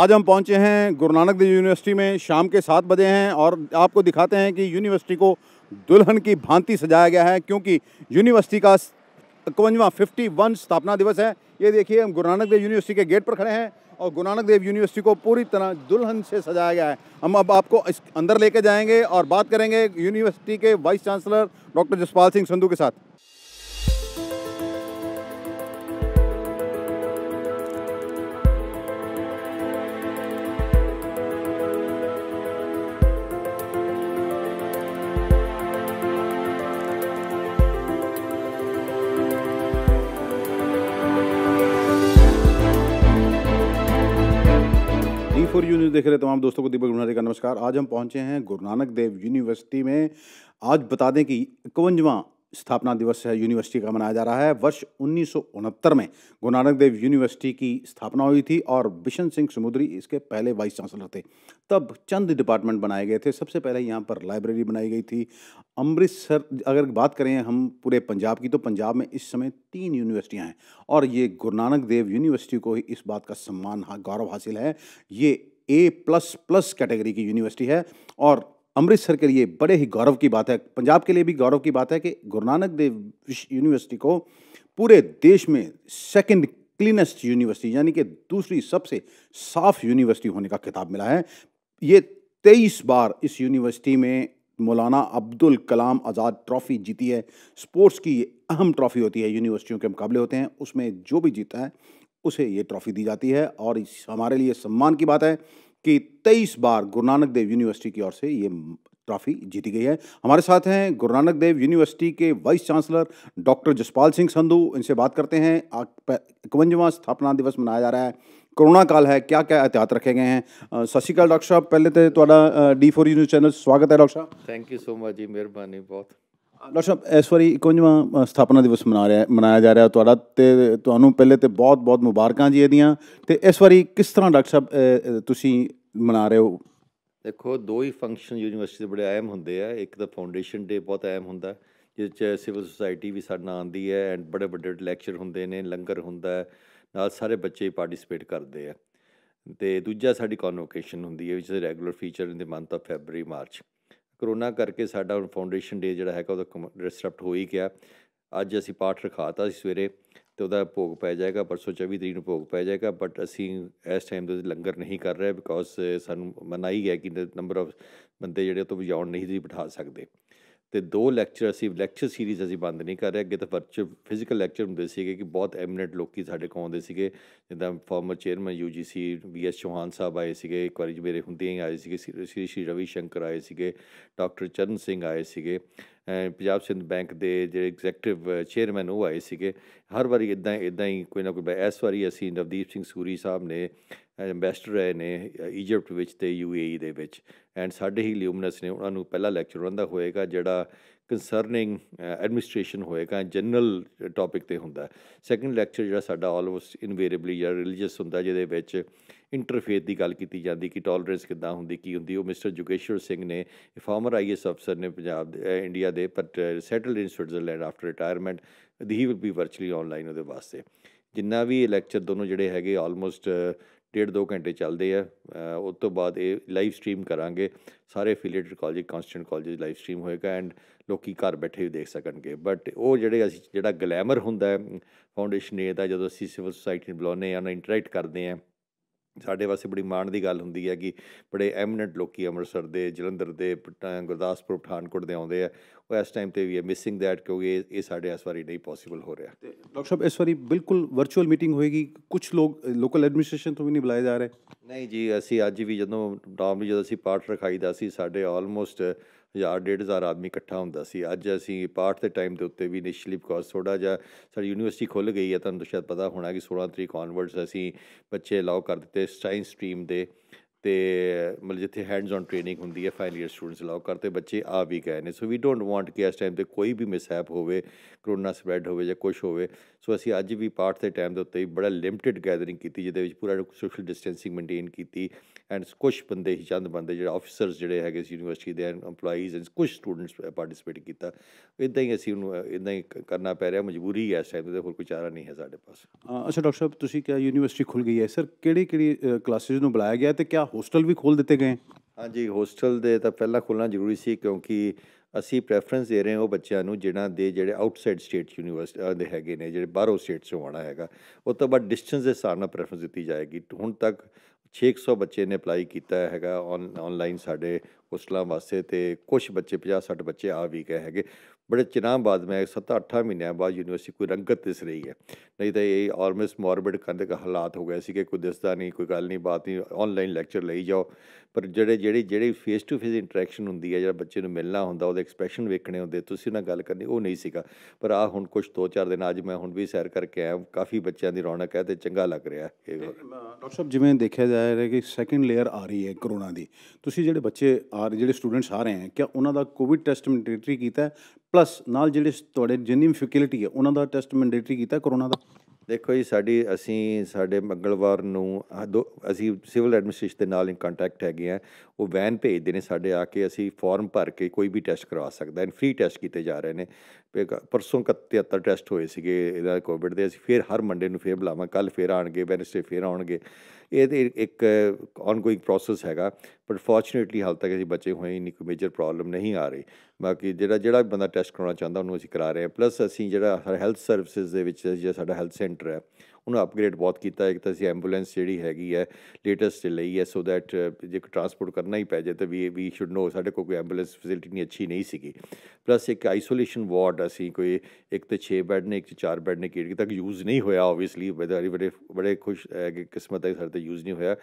आज हम पहुंचे हैं गुरु नानक देव यूनिवर्सिटी में शाम के सात बजे हैं और आपको दिखाते हैं कि यूनिवर्सिटी को दुल्हन की भांति सजाया गया है क्योंकि यूनिवर्सिटी का इक्वंजवा फिफ्टी वन स्थापना दिवस है ये देखिए हम गुरु नानक देव यूनिवर्सिटी के गेट पर खड़े हैं और गुरु नानक देव यूनिवर्सिटी को पूरी तरह दुल्हन से सजाया गया है हम अब आपको इस अंदर लेके जाएंगे और बात करेंगे यूनिवर्सिटी के vice chancellor doctor Jaspal Singh Sandhu के साथ यू न्यूज़ देख रहे तमाम दोस्तों को दीपक गुनारी का नमस्कार आज हम पहुंचे हैं गुरु नानक देव यूनिवर्सिटी में आज बता दें कि इक्वंजवा स्थापना दिवस है यूनिवर्सिटी का मनाया जा रहा है वर्ष उन्नीस में गुरु नानक देव यूनिवर्सिटी की स्थापना हुई थी और बिशन सिंह समुद्री इसके पहले वाइस चांसलर थे तब चंद डिपार्टमेंट बनाए गए थे सबसे पहले यहाँ पर लाइब्रेरी बनाई गई थी अमृतसर अगर बात करें हम पूरे पंजाब की तो पंजाब में इस समय तीन यूनिवर्सिटियाँ हैं और ये गुरु नानक देव यूनिवर्सिटी को ही इस बात का सम्मान हाँ, गौरव हासिल है ये ए प्लस प्लस कैटेगरी की यूनिवर्सिटी है और अमृतसर के लिए बड़े ही गौरव की बात है पंजाब के लिए भी गौरव की बात है कि गुरु नानक देव यूनिवर्सिटी को पूरे देश में सेकंड क्लीनेस्ट यूनिवर्सिटी यानी कि दूसरी सबसे साफ यूनिवर्सिटी होने का खिताब मिला है ये तेईस बार इस यूनिवर्सिटी में मौलाना अब्दुल कलाम आज़ाद ट्रॉफ़ी जीती है स्पोर्ट्स की अहम ट्रॉफ़ी होती है यूनिवर्सिटियों के मुकाबले होते हैं उसमें जो भी जीता है उसे ये ट्रॉफी दी जाती है और इस हमारे लिए सम्मान की बात है कि 23 बार गुरु नानक देव यूनिवर्सिटी की ओर से ये ट्रॉफी जीती गई है हमारे साथ हैं गुरु नानक देव यूनिवर्सिटी के vice chancellor doctor Jaspal Singh Sandhu इनसे बात करते हैं इकवंजवा स्थापना दिवस मनाया जा रहा है कोरोना काल है क्या क्या एहतियात रखे गए हैं सत श्रीकाल डॉक्टर साहब पहले तो डी फोर ਡੀ4 चैनल स्वागत है डॉक्टर साहब थैंक यू सो मच जी मेहरबानी बहुत ਡਾਕਟਰ ਸਾਹਿਬ ਇਸ ਵਾਰੀ 51ਵਾਂ ਸਥਾਪਨਾ ਦਿਵਸ ਮਨਾ ਰਿਹਾ ਮਨਾਇਆ ਜਾ ਰਿਹਾ ਤੁਹਾਡਾ ਤੇ ਤੁਹਾਨੂੰ ਪਹਿਲੇ ਤੇ ਬਹੁਤ ਬਹੁਤ ਮੁਬਾਰਕਾਂ ਜੀ ਇਹਦੀਆਂ ਤੇ ਇਸ ਵਾਰੀ ਕਿਸ ਤਰ੍ਹਾਂ ਡਾਕਟਰ ਸਾਹਿਬ ਤੁਸੀਂ ਮਨਾ ਰਹੇ ਹੋ ਦੇਖੋ ਦੋ ਹੀ ਫੰਕਸ਼ਨ ਯੂਨੀਵਰਸਿਟੀ ਦੇ ਬੜੇ ਅਹਿਮ ਹੁੰਦੇ ਆ ਇੱਕ ਤਾਂ ਫਾਊਂਡੇਸ਼ਨ ਡੇ ਬਹੁਤ ਅਹਿਮ ਹੁੰਦਾ ਜਿਸ ਚ ਸਿਵਲ ਸੁਸਾਇਟੀ ਵੀ ਸਾਡੇ ਨਾਲ ਆਂਦੀ ਹੈ ਐਂਡ ਬੜੇ ਵੱਡੇ ਲੈਕਚਰ ਹੁੰਦੇ ਨੇ ਲੰਗਰ ਹੁੰਦਾ ਨਾਲ ਸਾਰੇ ਬੱਚੇ ਪਾਰਟਿਸਿਪੇਟ ਕਰਦੇ ਆ ਤੇ ਦੂਜਾ ਸਾਡੀ ਕਨਵੋਕੇਸ਼ਨ ਹੁੰਦੀ ਹੈ ਵਿਚ regular feature in the month of February March corona ਕਰਕੇ ਸਾਡਾ ਹੁਣ ਫਾਊਂਡੇਸ਼ਨ ਡੇ ਜਿਹੜਾ ਹੈਗਾ ਉਹਦਾ ਡਿਸਟਰਪਟ ਹੋ ਹੀ ਗਿਆ ਅੱਜ ਅਸੀਂ ਪਾਠ ਰਖਾਤਾ ਸੀ ਸਵੇਰੇ ਤੇ ਉਹਦਾ ਭੋਗ ਪੈ ਜਾਏਗਾ ਪਰਸੋਂ 24 ਤਰੀਕ ਨੂੰ ਭੋਗ ਪੈ ਜਾਏਗਾ ਬਟ ਅਸੀਂ ਇਸ ਟਾਈਮ ਤੇ ਲੰਗਰ ਨਹੀਂ ਕਰ ਰਹੇ ਬਿਕੋਜ਼ ਸਾਨੂੰ ਮਨਾਈ ਗਿਆ ਕਿ ਨੰਬਰ ਆਫ ਬੰਦੇ ਜਿਹੜੇ ਤੋਂ ਬਿਯੋਂਡ ਨਹੀਂ ਦੀ ਬਿਠਾ ਸਕਦੇ ਤੇ ਦੋ ਲੈਕਚਰ ਅਸੀਂ ਲੈਕਚਰ ਸੀਰੀਜ਼ ਅਸੀਂ ਬੰਦ ਨਹੀਂ ਕਰ ਰਹੇ ਅੱਗੇ ਤਾਂ ਵਰਚੁਅਲ ਫਿਜ਼ੀਕਲ ਲੈਕਚਰ ਹੁੰਦੇ ਸੀਗੇ ਕਿ ਬਹੁਤ ਐਮਿਨੈਂਟ ਲੋਕੀ ਸਾਡੇ ਕੋਲ ਆਉਂਦੇ ਸੀਗੇ ਜਿੱਦਾਂ former chairman UGC VS Chauhan ਸਾਹਿਬ ਆਏ ਸੀਗੇ ਇੱਕ ਵਾਰੀ ਮੇਰੇ ਹੁੰਦੇ ਆਏ ਸੀਗੇ ਸ੍ਰੀ ਸ੍ਰੀ ਰਵੀ ਸ਼ੰਕਰ ਆਏ ਸੀਗੇ ਡਾਕਟਰ ਚਰਨ ਸਿੰਘ ਆਏ ਸੀਗੇ ਪੰਜਾਬ ਸਿੰਧ ਬੈਂਕ ਦੇ ਜਿਹੜੇ ਐਗਜ਼ੈਕਟਿਵ ਚੇਅਰਮੈਨ ਉਹ ਆਏ ਸੀਗੇ ਹਰ ਵਾਰੀ ਇਦਾਂ ਇਦਾਂ ਹੀ ਕੋਈ ਨਾ ਕੋਈ ਇਸ ਵਾਰੀ ਅਸੀਂ ਨਵਦੀਪ ਸਿੰਘ ਸੂਰੀ ਸਾਹਿਬ ਨੇ ਐਮਬੈਸਡਰ ਰਹੇ ਨੇ ਇਜੀਪਟ ਵਿੱਚ ਤੇ ਯੂਏਈ e ਦੇ ਵਿੱਚ ਐਂਡ ਸਾਡੇ ਹੀ ਲਿਊਮਨਸ ਨੇ ਉਹਨਾਂ ਨੂੰ ਪਹਿਲਾ ਲੈਕਚਰ ਉਹਨਾਂ ਦਾ ਹੋਏਗਾ ਜਿਹੜਾ ਕੰਸਰਨਿੰਗ ਐਡਮਿਨਿਸਟ੍ਰੇਸ਼ਨ ਹੋਏਗਾ ਜਨਰਲ ਟੌਪਿਕ ਤੇ ਹੁੰਦਾ ਸੈਕੰਡ ਲੈਕਚਰ ਜਿਹੜਾ ਸਾਡਾ ਆਲਮੋਸਟ ਇਨਵੇਰੀਬਲੀ ਜਿਹੜਾ ਰਿਲੀਜੀਅਸ ਹੁੰਦਾ ਜਿਹਦੇ ਵਿੱਚ ਇੰਟਰਫੇਥ ਦੀ ਗੱਲ ਕੀਤੀ ਜਾਂਦੀ ਕਿ ਟੋਲਰੈਂਸ ਕਿੱਦਾਂ ਹੁੰਦੀ ਕੀ ਹੁੰਦੀ ਉਹ ਮਿਸਟਰ ਜੁਗੇਸ਼ਵਰ ਸਿੰਘ ਨੇ ਫਾਰਮਰ ਆਈਐਸ ਅਫਸਰ ਨੇ ਪੰਜਾਬ ਦੇ ਇੰਡੀਆ ਦੇ ਪਰ settled in Switzerland after retirement ਦੀ he will be virtually online ਉਹਦੇ ਵਾਸਤੇ ਜਿੰਨਾ ਵੀ ਇਹ ਲੈਕਚਰ ਦੋਨੋਂ ਜਿਹੜੇ ਹੈਗੇ ਆਲਮੋਸਟ ਡੇਢ ਦੋ ਘੰਟੇ ਚੱਲਦੇ ਆ ਉਸ ਤੋਂ ਬਾਅਦ ਇਹ ਲਾਈਵ ਸਟ੍ਰੀਮ ਕਰਾਂਗੇ ਸਾਰੇ affiliated college constant college live stream ਹੋਏਗਾ ਐਂਡ ਲੋਕੀ ਘਰ ਬੈਠੇ ਵੀ ਦੇਖ ਸਕਣਗੇ ਬਟ ਉਹ ਜਿਹੜੇ ਅਸੀਂ ਜਿਹੜਾ ਗਲੈਮਰ ਹੁੰਦਾ ਹੈ ਫਾਊਂਡੇਸ਼ਨ ਏ ਦਾ ਜਦੋਂ ਅਸੀਂ ਸਿਵਲ ਸੁਸਾਇਟੀ ਨੂੰ ਬੁਲਾਉਂਦੇ ਆ ਨਾ ਇੰਟਰੈਕਟ ਕਰਦੇ ਆ ਸਾਡੇ ਵਾਸਤੇ ਬੜੀ ਮਾਣ ਦੀ ਗੱਲ ਹੁੰਦੀ ਹੈ ਕਿ ਬੜੇ ਐਮੀਨੈਂਟ ਲੋਕੀ ਅੰਮ੍ਰਿਤਸਰ ਦੇ ਜਲੰਧਰ ਦੇ ਗੁਰਦਾਸਪੁਰ ਪਠਾਨਕੋਟ ਦੇ ਆਉਂਦੇ ਆ ਉਹ ਇਸ ਟਾਈਮ ਤੇ ਵੀ ਹੈ ਮਿਸਿੰਗ ਥੈਟ ਕਿਉਂਕਿ ਇਹ ਸਾਡੇ ਇਸ ਵਾਰੀ ਨਹੀਂ ਪੋਸੀਬਲ ਹੋ ਰਿਹਾ ਡਾਕਟਰ ਸਾਹਿਬ ਇਸ ਵਾਰੀ ਬਿਲਕੁਲ ਵਰਚੁਅਲ ਮੀਟਿੰਗ ਹੋਏਗੀ ਕੁਝ ਲੋਕ ਲੋਕਲ ਐਡਮਿਨਿਸਟ੍ਰੇਸ਼ਨ ਤੋਂ ਵੀ ਨਹੀਂ ਬੁਲਾਏ ਜਾ ਰਹੇ ਨਹੀਂ ਜੀ ਅਸੀਂ ਅੱਜ ਵੀ ਜਦੋਂ ਨਾਰਮਲੀ ਜਦੋਂ ਅਸੀਂ ਪਾਠ ਰਖਾਈਦਾ ਸੀ ਸਾਡੇ ਆਲਮੋਸਟ 1000 ਹਜ਼ਾਰ ਆਦਮੀ ਇਕੱਠਾ ਹੁੰਦਾ ਸੀ ਅੱਜ ਅਸੀਂ ਪਾਠ ਦੇ ਟਾਈਮ ਦੇ ਉੱਤੇ ਵੀ ਇਨੀਸ਼ੀਅਲੀ ਬਿਕੋਜ਼ ਥੋੜਾ ਜਿਹਾ ਸਾਡੀ ਯੂਨੀਵਰਸਿਟੀ ਖੁੱਲ ਗਈ ਹੈ ਤੁਹਾਨੂੰ ਸ਼ਾਇਦ ਪਤਾ ਹੋਣਾ ਕਿ 16 ਤਰੀਕ ਆਨਵਰਡਸ ਅਸੀਂ ਬੱਚੇ ਅਲਾਉ ਕਰ ਦਿੱਤੇ ਸਾਇੰਸ ਸਟਰੀਮ ਦੇ ਤੇ ਮਤਲਬ ਜਿੱਥੇ ਹੈਂਡਸ ਔਨ ਟ੍ਰੇਨਿੰਗ ਹੁੰਦੀ ਹੈ ਫਾਈਨਲ ਇਅਰ ਸਟੂਡੈਂਟਸ ਅਲਾਉ ਕਰਤੇ ਬੱਚੇ ਆ ਵੀ ਗਏ ਨੇ ਸੋ ਵੀ ਡੋਨਟ ਵਾਂਟ ਕਿ ਇਸ ਟਾਈਮ ਤੇ ਕੋਈ ਵੀ ਮਿਸਹੈਪ ਹੋਵੇ ਕਰੋਨਾ ਸਪਰੈਡ ਹੋਵੇ ਜਾਂ ਕੁਝ ਹੋਵੇ ਸੋ ਅਸੀਂ ਅੱਜ ਵੀ ਪਾਰਟ ਦੇ ਟਾਈਮ ਦੇ ਉੱਤੇ ਹੀ ਬੜਾ ਲਿਮਟਿਡ ਗੈਦਰਿੰਗ ਕੀਤੀ ਜਿਹਦੇ ਵਿੱਚ ਪੂਰਾ ਸੋਸ਼ਲ ਡਿਸਟੈਂਸਿੰਗ ਮੇਨਟੇਨ ਕੀਤੀ ਐਂਡ ਕੁਝ ਬੰਦੇ ਹੀ ਚੰਦ ਬੰਦੇ ਜਿਹੜੇ ਆਫੀਸਰਸ ਜਿਹੜੇ ਹੈਗੇ ਸੀ ਯੂਨੀਵਰਸਿਟੀ ਦੇ EMPLOYEES ਐਂਡ ਕੁਝ ਸਟੂਡੈਂਟਸ ਪਾਰਟਿਸਿਪੇਟ ਕੀਤਾ ਇਦਾਂ ਹੀ ਅਸੀਂ ਉਹਨੂੰ ਇਦਾਂ ਹੀ ਕਰਨਾ ਪੈ ਰਿਹਾ ਮਜਬੂਰੀ ਹੈ ਇਸ ਤੇ ਹੋਰ ਕੋਈ ਚਾਰਾ ਨਹੀਂ ਹੈ ਸਾਡੇ ਪਾਸ ਅੱਛਾ ਡਾਕਟਰ ਸਾਹਿਬ ਤੁਸੀਂ ਕਿਹਾ ਯੂਨੀਵਰਸਿਟੀ ਖੁੱਲ ਗਈ ਹੈ ਸਰ ਕਿਹੜੀ ਕਿਹੜੀ ਕਲਾਸਿਸ ਨੂੰ ਬੁਲਾਇਆ ਗਿਆ ਤੇ ਕਿਆ ਹੋਸਟਲ ਵੀ ਖੋਲ ਦਿੱਤੇ ਗਏ ਹਾਂਜੀ ਹੋਸਟਲ ਦੇ ਤਾਂ ਪਹਿਲਾਂ ਖੋਲਣਾ ਜ਼ਰੂਰੀ ਸੀ ਕਿਉਂਕਿ ਅਸੀਂ ਪ੍ਰੈਫਰੈਂਸ ਦੇ ਰਹੇ ਹਾਂ ਉਹ ਬੱਚਿਆਂ ਨੂੰ ਜਿਹੜਾ ਦੇ ਜਿਹੜੇ ਆਊਟਸਾਈਡ ਸਟੇਟ ਯੂਨੀਵਰਸਿਟੀ ਦੇ ਹੈਗੇ ਨੇ ਜਿਹੜੇ ਬਾਹਰੋਂ ਸਟੇਟ ਤੋਂ ਆਉਣਾ ਹੈਗਾ ਉਹ ਤੋਂ ਬਾਅਦ ਡਿਸਟੈਂਸ ਦੇ ਹਿਸਾਬ ਨਾਲ ਪ੍ਰੈਫਰੈਂਸ ਦਿੱਤੀ ਜਾਏਗੀ ਹੁਣ ਤੱਕ 600 ਬੱਚੇ ਨੇ ਅਪਲਾਈ ਕੀਤਾ ਹੈਗਾ ਆਨਲਾਈਨ ਸਾਡੇ ਹੋਸਟਲਾਂ ਵਾਸਤੇ ਤੇ ਕੁਝ ਬੱਚੇ 50 60 ਬੱਚੇ ਆ ਵੀ ਗਏ ਹੈਗੇ ਬੜੇ ਚਿਰਾਂ ਬਾਅਦ ਮੈਂ 7-8 ਮਹੀਨਿਆਂ ਬਾਅਦ ਯੂਨੀਵਰਸਿਟੀ ਕੋਈ ਰੰਗਤ ਦਿਸ ਰਹੀ ਹੈ ਨਹੀਂ ਤਾਂ ਇਹ ਆਲਮੋਸਟ ਮੋਰਬਿਡ ਕਰਨ ਦੇ ਹਾਲਾਤ ਹੋ ਗਏ ਸੀ ਕਿ ਕੋਈ ਦਿਸਦਾ ਨਹੀਂ ਕੋਈ ਗੱਲ ਨਹੀਂ ਬਾਤ ਨਹੀਂ ਆਨਲਾਈਨ ਲੈਕਚਰ ਲਈ ਜਾਓ ਪਰ ਜਿਹੜੇ ਜਿਹੜੇ ਜਿਹੜੇ ਫੇਸ ਟੂ ਫੇਸ ਇੰਟਰੈਕਸ਼ਨ ਹੁੰਦੀ ਹੈ ਜਿਹੜਾ ਬੱਚੇ ਨੂੰ ਮਿਲਣਾ ਹੁੰਦਾ ਉਹਦੇ ਐਕਸਪ੍ਰੈਸ਼ਨ ਵੇਖਣੇ ਹੁੰਦੇ ਤੁਸੀਂ ਨਾਲ ਗੱਲ ਕਰਨੀ ਉਹ ਨਹੀਂ ਸੀਗਾ ਪਰ ਆ ਹੁਣ ਕੁਝ 2-4 ਦਿਨ ਅੱਜ ਮੈਂ ਹੁਣ ਵੀ ਸੈਰ ਕਰਕੇ ਆਇਆ ਕਾਫੀ ਬੱਚਿਆਂ ਦੀ ਰੌਣਕ ਹੈ ਤੇ ਚੰਗਾ ਲੱਗ ਰਿਹਾ ਹੈ ਡਾਕਟਰ ਸਾਹਿਬ ਜਿਵੇਂ ਦੇਖਿਆ ਜਾ ਰਿਹਾ ਹੈ ਕਿ ਸੈਕੰਡ ਲੇਅਰ ਆ ਰਹੀ ਹੈ ਕਰੋਨਾ ਦੀ ਤੁਸੀਂ ਜਿਹੜੇ ਬੱਚੇ ਆ ਜਿਹੜੇ ਸਟੂਡੈਂਟਸ ਆ ਰਹੇ ਹਨ ਕਿ ਉਹਨਾਂ ਦਾ ਕੋਵਿਡ ਟੈਸਟ ਮੈਂਡੇਟਰੀ ਕੀਤਾ ਪਲੱਸ ਨਾਲ ਜਿਹੜੇ ਤੁਹਾਡੇ ਜਿੰਨੀ ਵੀ ਫੈਕਲਟੀ ਹੈ ਉਹਨਾਂ ਦਾ ਟੈਸਟ ਮੈਂਡੇਟਰੀ ਕੀਤਾ ਕਰੋਨਾ ਦਾ ਦੇਖੋ ਜੀ ਸਾਡੀ ਅਸੀਂ ਸਾਡੇ ਮੰਗਲਵਾਰ ਨੂੰ ਅਸੀਂ ਸਿਵਲ ਐਡਮਿਨਿਸਟ੍ਰੇਸ਼ਨ ਦੇ ਨਾਲ ਇਨ ਕੰਟੈਕਟ ਹੈਗੇ ਆ ਉਹ ਵੈਨ ਭੇਜਦੇ ਨੇ ਸਾਡੇ ਆ ਕੇ ਅਸੀਂ ਫਾਰਮ ਭਰ ਕੇ ਕੋਈ ਵੀ ਟੈਸਟ ਕਰਵਾ ਸਕਦਾ ਐਂ ਫ੍ਰੀ ਟੈਸਟ ਕੀਤੇ ਜਾ ਰਹੇ ਨੇ ਪਰਸੋਂ 73 ਟੈਸਟ ਹੋਏ ਸੀਗੇ ਇਹਦਾ ਕੋਵਿਡ ਦੇ ਅਸੀਂ ਫੇਰ ਹਰ ਮੰਡੇ ਨੂੰ ਫੇਰ ਬੁਲਾਵਾਂ ਕੱਲ ਫੇਰ ਆਣਗੇ ਵੈਨਸਡੇ ਫੇਰ ਆਉਣਗੇ ਇਹ ਤੇ ਇੱਕ ਆਨਗੋਇੰਗ ਪ੍ਰੋਸੈਸ ਹੈਗਾ ਬਟ ਫੋਰਚੂਨੇਟਲੀ ਹਾਲ ਤੱਕ ਅਸੀਂ ਬਚੇ ਹੋਏ ਨਹੀਂ ਕੋਈ ਮੇਜਰ ਪ੍ਰੋਬਲਮ ਨਹੀਂ ਆ ਰਹੀ ਬਾਕੀ ਜਿਹੜਾ ਜਿਹੜਾ ਬੰਦਾ ਟੈਸਟ ਕਰਾਉਣਾ ਚਾਹੁੰਦਾ ਉਹਨੂੰ ਅਸੀਂ ਕਰਾ ਰਹੇ ਹਾਂ ਪਲੱਸ ਅਸੀਂ ਜਿਹੜਾ ਹੈਲਥ ਸਰਵਿਸਿਜ਼ ਦੇ ਵਿੱਚ ਜਿਹੜਾ ਸਾਡਾ ਹੈਲਥ ਸੈਂਟਰ ਹੈ ਉਹਨੂੰ ਅਪਗ੍ਰੇਡ ਬਹੁਤ ਕੀਤਾ ਇੱਕ ਤਾਂ ਅਸੀਂ ਐਂਬੂਲੈਂਸ ਜਿਹੜੀ ਹੈਗੀ ਹੈ ਲੇਟੈਸਟ ਲਈ ਹੈ ਸੋ ਦੈਟ ਜੇ ਟਰਾਂਸਪੋਰਟ ਕਰਨਾ ਹੀ ਪੈ ਜਾਏ ਤਾਂ ਵੀ ਵੀ ਸ਼ੁੱਡ ਨੋ ਸਾਡੇ ਕੋਲ ਕੋਈ ਐਂਬੂਲੈਂਸ ਫੈਸਿਲਿਟੀ ਨਹੀਂ ਅੱਛੀ ਨਹੀਂ ਸੀਗੀ ਪਲੱਸ ਇੱਕ ਆਈਸੋਲੇਸ਼ਨ ਵਾਰਡ ਅਸੀਂ ਕੋਈ ਇੱਕ ਤੇ 6 ਬੈੱਡ ਨੇ ਇੱਕ ਤੇ 4 ਬੈੱਡ ਨੇ ਕਿਹੜੀ ਤੱਕ ਯੂਜ਼ ਨਹੀਂ ਹੋਇਆ ਆਬਵੀਅਸਲੀ ਬੜੇ ਬੜੇ ਬੜੇ ਖੁਸ਼ ਕਿਸਮਤ ਹੈ ਸਾਡੇ ਤੇ ਯੂਜ਼ ਨਹੀਂ ਹੋਇਆ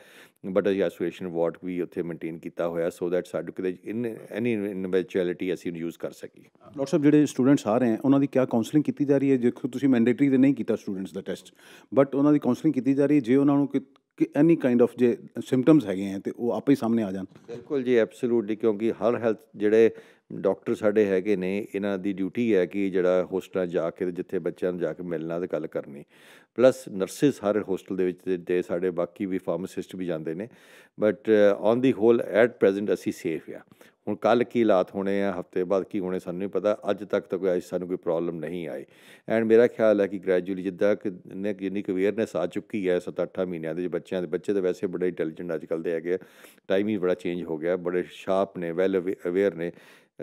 ਬਟ ਅਸੀਂ ਆਈਸੋਲੇਸ਼ਨ ਵਾਰਡ ਵੀ ਉੱਥੇ ਮੇਨਟੇਨ ਕੀਤਾ ਹੋਇਆ ਸੋ ਦੈਟ ਸਾਡੇ ਕੋਲ ਇਨ ਐਨੀ ਇਨਵੈਂਚੁਅਲਿਟੀ ਅਸੀਂ ਯੂਜ਼ ਕਰ ਸਕੀ ਲੋਟਸ ਆਫ ਜਿਹੜੇ ਸਟੂਡੈਂਟਸ ਆ ਰਹੇ ਹਨ ਉਹਨਾਂ ਦੀ ਕੀ ਕਾਉਂਸਲਿੰਗ ਕੀਤੀ ਜਾ ਰਹੀ ਹੈ ਜੇ ਤੁਸੀਂ ਮੈਂਡੇਟਰੀ ਤੇ ਨਹੀਂ ਕੀਤਾ ਸਟੂਡੈਂਟਸ ਦਾ ਟੈਸਟ ਬਟ ਉਹਨਾਂ ਦੀ ਕਾਉਂਸਲਿੰਗ ਕੀਤੀ ਜਾ ਰਹੀ ਹੈ ਜੇ ਉਹਨਾਂ ਨੂੰ ਕਿ ਐਨੀ ਕਾਈਂਡ ਆਫ ਜੇ ਸਿੰਪਟਮਸ ਹੈਗੇ ਆ ਤੇ ਉਹ ਆਪੇ ਹੀ ਸਾਹਮਣੇ ਆ ਜਾਣ ਬਿਲਕੁਲ ਜੀ ਐਬਸੋਲੂਟਲੀ ਕਿਉਂਕਿ ਹਰ ਹੈਲਥ ਜਿਹੜੇ ਡਾਕਟਰ ਸਾਡੇ ਹੈਗੇ ਨੇ ਇਹਨਾਂ ਦੀ ਡਿਊਟੀ ਹੈ ਕਿ ਜਿਹੜਾ ਹੋਸਟਲਾਂ ਜਾ ਕੇ ਜਿੱਥੇ ਬੱਚਿਆਂ ਨੂੰ ਜਾ ਕੇ ਮਿਲਣਾ ਤੇ ਗੱਲ ਕਰਨੀ ਪਲੱਸ ਨਰਸਿਸ ਹਰ ਹੋਸਟਲ ਦੇ ਵਿੱਚ ਤੇ ਸਾਡੇ ਬਾਕੀ ਵੀ ਫਾਰਮਾਸਿਸਟ ਵੀ ਜਾਂਦੇ ਨੇ but on the whole at present ਅਸੀਂ ਸੇਫ ਆ ਹੁਣ ਕੱਲ ਕੀ ਹਾਲਾਤ ਹੋਣੇ ਆ ਹਫਤੇ ਬਾਅਦ ਕੀ ਹੋਣੇ ਸਾਨੂੰ ਨਹੀਂ ਪਤਾ ਅੱਜ ਤੱਕ ਤਾਂ ਕੋਈ ਸਾਨੂੰ ਕੋਈ ਪ੍ਰੋਬਲਮ ਨਹੀਂ ਆਈ ਐਂਡ ਮੇਰਾ ਖਿਆਲ ਹੈ ਕਿ ਗ੍ਰੈਜੂਅਲੀ ਜਿੱਦਾਂ ਕਿ ਜਿੰਨੀ ਕੁ ਅਵੇਅਰਨੈਸ ਆ ਚੁੱਕੀ ਹੈ 7-8 ਮਹੀਨਿਆਂ ਦੇ ਬੱਚਿਆਂ ਦੇ ਬੱਚੇ ਤਾਂ ਵੈਸੇ ਬੜੇ ਇੰਟੈਲੀਜੈਂਟ ਅੱਜਕੱਲ ਦੇ ਹੈਗੇ ਟਾਈਮ ਹੀ ਬੜਾ ਚੇਂਜ ਹੋ ਗਿਆ ਬੜੇ ਸ਼ਾਰਪ ਨੇ ਵੈਲ ਅਵੇਅਰ ਨੇ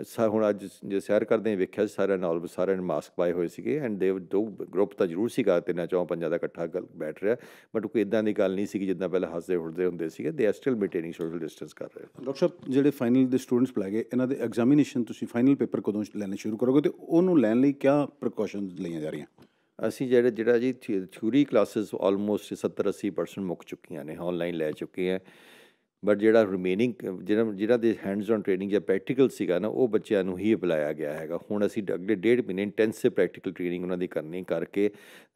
ਸਾ ਹੁਣ ਅੱਜ ਜੇ ਸੈਰ ਕਰਦੇ ਹਾਂ ਵੇਖਿਆ ਸਾਰਿਆਂ ਨਾਲ ਸਾਰਿਆਂ ਨੇ ਮਾਸਕ ਪਾਏ ਹੋਏ ਸੀਗੇ ਐਂਡ ਦੇ ਦੋ ਗਰੁੱਪ ਤਾਂ ਜ਼ਰੂਰ ਸੀਗਾ ਤਿੰਨਾਂ ਚੌਂ ਪੰਜਾਂ ਦਾ ਇਕੱਠਾ ਗੱਲ ਬੈਠ ਰਿਹਾ ਬਟ ਕੋਈ ਇਦਾਂ ਦੀ ਗੱਲ ਨਹੀਂ ਕਿ ਜਿੱਦਾਂ ਪਹਿਲਾਂ ਹੱਸਦੇ ਹੁੱਸਦੇ ਹੁੰਦੇ ਸੀਗੇ they are still maintaining social distance ਕਰ ਰਹੇ ਡਾਕਟਰ ਸਾਹਿਬ ਜਿਹੜੇ ਫਾਈਨਲ ਦੇ ਸਟੂਡੈਂਟਸ ਪਲਾ ਗਏ ਇਹਨਾਂ ਦੇ ਐਗਜ਼ਾਮੀਨੇਸ਼ਨ ਤੁਸੀਂ ਫਾਈਨਲ ਪੇਪਰ ਕਦੋਂ ਲੈਣੇ ਸ਼ੁਰੂ ਕਰੋਗੇ ਤੇ ਉਹਨੂੰ ਲੈਣ ਲਈ ਕੀ ਪ੍ਰੀਕਾਸ਼ਨਸ ਲਈਆਂ ਜਾ ਰਹੀਆਂ ਅਸੀਂ ਜਿਹੜਾ ਜਿਹੜਾ ਜੀ ਥਿਊਰੀ ਕਲਾਸਿਸ ਆਲਮੋਸਟ 70 80% ਮੁੱਕ ਚੁੱਕੀਆਂ ਨੇ ਆਨਲਾਈਨ ਲੈ ਚੁੱਕੇ ਆ ਬਟ ਜਿਹੜਾ ਰਿਮੇਨਿੰਗ ਜਿਹੜਾ ਜਿਹੜਾ ਦੇ ਹੈਂਡਸ ਔਨ ਟ੍ਰੇਨਿੰਗ ਜਾਂ ਪ੍ਰੈਕਟੀਕਲ ਸੀਗਾ ਨਾ ਉਹ ਬੱਚਿਆਂ ਨੂੰ ਹੀ ਅਪਲਾਇਆ ਗਿਆ ਹੈਗਾ ਹੁਣ ਅਸੀਂ ਅਗਲੇ ਡੇਢ ਮਹੀਨੇ ਇੰਟੈਂਸਿਵ ਪ੍ਰੈਕਟੀਕਲ ਟ੍ਰੇਨਿੰਗ ਉਹਨਾਂ ਦੀ ਕਰਨੀ ਕਰਕੇ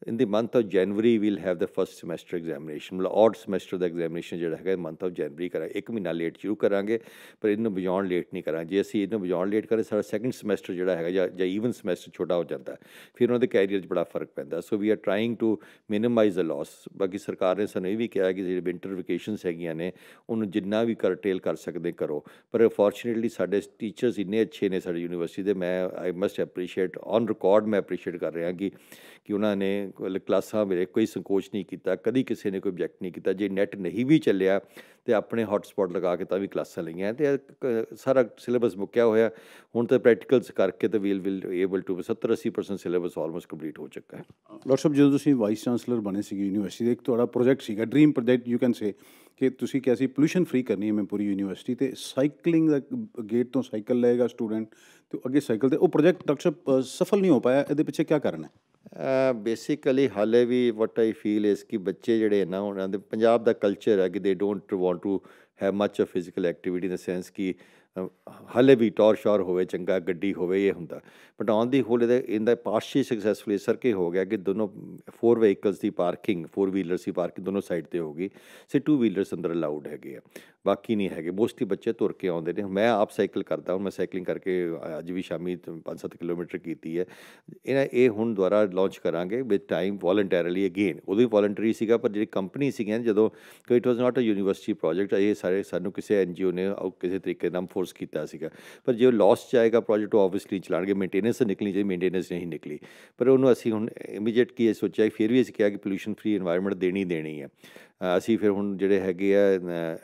in the month of January we'll have the first semester examination ਮਤਲਬ ਆਡ ਸੈਮੈਸਟਰ ਦਾ ਐਗਜ਼ਾਮੀਨੇਸ਼ਨ ਜਿਹੜਾ ਹੈਗਾ ਮੰਥ ਆਫ ਜਨਵਰੀ ਕਰਾ ਇੱਕ ਮਹੀਨਾ ਲੇਟ ਸ਼ੁਰੂ ਕਰਾਂਗੇ ਪਰ ਇਹਨੂੰ ਬਿਯੋਂਡ ਲੇਟ ਨਹੀਂ ਕਰਾਂਗੇ ਜੇ ਅਸੀਂ ਇਹਨੂੰ ਬਿਯੋਂਡ ਲੇਟ ਕਰੇ ਸਾਡਾ ਸੈਕੰਡ ਸੈਮੈਸਟਰ ਜਿਹੜਾ ਹੈਗਾ ਜਾਂ ਈਵਨ ਸੈਮੈਸਟਰ ਛੋਟਾ ਹੋ ਜਾਂਦਾ ਫਿਰ ਉਹਨਾਂ ਦੇ ਕੈਰੀਅਰ 'ਚ ਬੜਾ ਫਰਕ ਪੈਂਦਾ so we are trying to minimise the loss ਬਾਕੀ ਸਰਕਾਰ ਨੇ ਸਾਨੂੰ ਇਹ ਵੀ ਕਿਹਾ ਕਿ ਜਿਹੜੇ ਵਿੰਟਰ ਵੈਕੇਸ਼ਨਸ ਹੈਗੀਆਂ ਨੇ ਉਹਨੂੰ ਜਿੰਨਾ ਵੀ ਕਰਟੇਲ ਕਰ ਸਕਦੇ ਕਰੋ ਪਰ ਫੋਰਚੂਨੇਟਲੀ ਸਾਡੇ ਟੀਚਰਸ ਇੰਨੇ ਅੱਛੇ ਨੇ ਸਾਡੀ ਯੂਨੀਵਰਸਿਟੀ ਦੇ ਮੈਂ I must appreciate on record ਮੈਂ ਅਪਰੀਸ਼ੀਏਟ ਕਰ ਰਿਹਾ ਕਿ ਕਿ ਉਹਨਾਂ ਨੇ ਕਲਾਸਾਂ ਮੇਰੇ ਕੋਈ ਸੰਕੋਚ ਨਹੀਂ ਕੀਤਾ ਕਦੀ ਕਿਸੇ ਨੇ ਕੋਈ ਆਬਜੈਕਟ ਨਹੀਂ ਕੀਤਾ ਜੇ ਨੈਟ ਨਹੀਂ ਵੀ ਚੱਲਿਆ ਤੇ ਆਪਣੇ ਹੌਟਸਪੌਟ ਲਗਾ ਕੇ ਤਾਂ ਵੀ ਕਲਾਸਾਂ ਲਈਆਂ ਤੇ ਸਾਰਾ ਸਿਲੇਬਸ ਮੁੱਕਿਆ ਹੋਇਆ ਹੁਣ ਤਾਂ ਪ੍ਰੈਕਟੀਕਲਸ ਕਰਕੇ ਤੇ we'll will able to 70 80% syllabus almost complete ਹੋ ਚੁੱਕਾ ਹੈ ਲੋਟਸ ਆਫ ਜਦੋਂ ਤੁਸੀਂ ਵਾਈਸ ਚਾਂਸਲਰ ਬਣੇ ਸੀ ਯੂਨੀਵਰਸਿਟੀ ਦੇ ਇੱਕ ਤੁਹਾਡਾ ਪ੍ਰੋਜੈਕਟ ਸੀਗਾ dream project you can say ਕਿ ਤੁਸੀਂ ਕਿਹਾ ਸੀ ਪੋਲੂਸ਼ਨ ਫ੍ਰੀ ਕਰਨੀ ਹੈ ਮੈਂ ਪੂਰੀ ਯੂਨੀਵਰਸਿਟੀ ਤੇ ਸਾਈਕਲਿੰਗ ਦਾ ਗੇਟ ਤੋਂ ਸਾਈਕਲ ਲਏਗਾ ਸਟੂਡੈਂਟ ਤੇ ਅੱਗੇ ਸਾਈਕਲ ਤੇ ਉਹ ਪ੍ਰੋਜੈਕਟ ਡਾਕਟਰ ਸਫਲ ਨਹੀਂ ਹੋ ਪਾਇਆ ਇਹਦੇ ਪਿੱਛੇ ਕੀ ਕਾਰਨ ਹੈ ਬੇਸਿਕਲੀ ਹਾਲੇ ਵੀ ਵਟ ਆਈ ਫੀਲ ਇਸ ਕਿ ਬੱਚੇ ਜਿਹੜੇ ਨਾ ਉਹਨਾਂ ਦੇ ਪੰਜਾਬ ਦਾ ਕਲਚਰ ਹੈ ਕਿ they don't want to have much of physical activity in the sense ਕਿ ਹਲੇ ਵੀ ਟੌਰ ਹੋਵੇ ਚੰਗਾ ਗੱਡੀ ਹੋਵੇ ਇਹ ਹੁੰਦਾ ਬਟ ਆਨ ਦੀ ਹੋਲ ਇਹਦਾ ਇਹਦਾ ਪਾਰਸ਼ੀ ਸਕਸੈਸਫੁਲੀ ਸਰਕੇ ਹੋ ਗਿਆ ਕਿ ਦੋਨੋਂ ਫੋਰ ਵਹੀਕਲਸ ਦੀ ਪਾਰਕਿੰਗ ਫੋਰ ਵੀਲਰਸ ਦੀ ਪਾਰਕਿੰਗ ਦੋਨੋਂ ਸਾਈਡ ਤੇ ਹੋਗੀ ਸੇ ਟੂ ਵੀਲਰਸ ਅੰਦਰ ਅਲਾਉਡ ਹੈਗੇ ਆ ਬਾਕੀ ਨਹੀਂ ਹੈਗੇ ਮੋਸਟਲੀ ਬੱਚੇ ਤੁਰ ਕੇ ਆਉਂਦੇ ਨੇ ਮੈਂ ਆਪ ਸਾਈਕਲ ਕਰਦਾ ਹਾਂ ਮੈਂ ਸਾਈਕਲਿੰਗ ਕਰਕੇ ਅੱਜ ਵੀ ਸ਼ਾਮੀ 5-7 ਕਿਲੋਮੀਟਰ ਕੀਤੀ ਹੈ ਇਹ ਇਹ ਹੁਣ ਦੁਆਰਾ ਲਾਂਚ ਕਰਾਂਗੇ ਵਿਦ ਟਾਈਮ ਵੋਲੰਟੈਰਲੀ ਅਗੇਨ ਉਦੋਂ ਵੀ ਵੋਲੰਟਰੀ ਸੀਗਾ ਪਰ ਜਿਹੜੀ ਕੰਪਨੀ ਸੀਗੇ ਜਦੋਂ ਕਿ it was not a university project ਇਹ ਸਾਰੇ ਸਾਨੂੰ ਕਿਸੇ ਐਨਜੀਓ ਨੇ ਕਿਸੇ ਤਰੀਕੇ ਨਾਲ ਫੋਰਸ ਕੀਤਾ ਸੀਗਾ ਪਰ ਜੇ ਲਾਸ ਜਾਏਗਾ ਪ੍ਰੋਜੈਕਟ ਉਹ ਆਬਵੀਅਸਲੀ ਚਲਾਣਗੇ ਮੇਨਟੇਨੈਂਸ ਨਿਕਲੀ ਜੇ ਮੇਨਟੇਨੈਂਸ ਨਹੀਂ ਨਿਕਲੀ ਪਰ ਉਹਨੂੰ ਅਸੀਂ ਹੁਣ ਇਮੀਡੀਏਟ ਕੀ ਸੋਚਿਆ ਫਿਰ ਵੀ ਅਸੀਂ ਕਿਹਾ ਕਿ ਪੋਲੂਸ਼ਨ ਫ੍ਰੀ ਐਨਵਾਇਰਨਮੈਂਟ ਦੇਣੀ ਦੇਣੀ ਹੈ ਅਸੀਂ ਫਿਰ ਹੁਣ ਜਿਹੜੇ ਹੈਗੇ ਆ